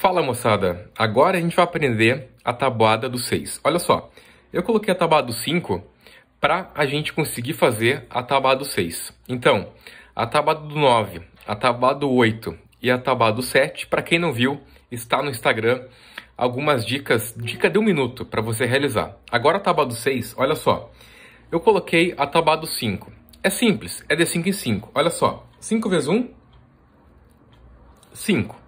Fala moçada, agora a gente vai aprender a tabuada do 6. Olha só, eu coloquei a tabuada do 5 para a gente conseguir fazer a tabuada do 6. Então, a tabuada do 9, a tabuada do 8 e a tabuada do 7, para quem não viu, está no Instagram algumas dicas, dica de um minuto para você realizar. Agora a tabuada do 6, olha só, eu coloquei a tabuada do 5. É simples, é de 5 em 5, olha só, 5 vezes 1, 5.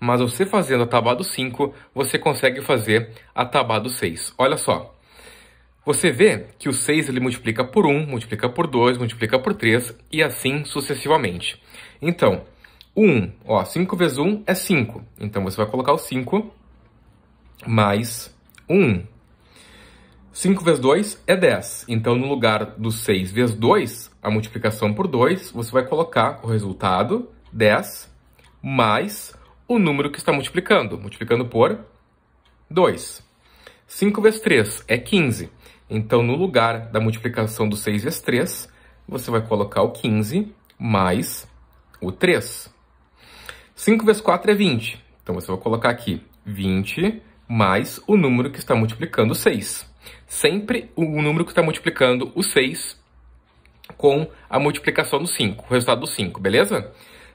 mas você fazendo a tabada 5, você consegue fazer a tabada 6. Olha só. Você vê que o 6 multiplica por 1, multiplica por 2, multiplica por 3 e assim sucessivamente. Então, 1, ó, 5 vezes 1 é 5. Então você vai colocar o 5 mais 1. 5 vezes 2 é 10. Então, no lugar do 6 vezes 2, a multiplicação por 2, você vai colocar o resultado 10 mais o número que está multiplicando, multiplicando por 2. 5 vezes 3 é 15. Então, no lugar da multiplicação do 6 vezes 3, você vai colocar o 15 mais o 3. 5 vezes 4 é 20. Então, você vai colocar aqui 20 mais o número que está multiplicando o 6. Sempre o número que está multiplicando o 6 com a multiplicação do 5, o resultado do 5, beleza?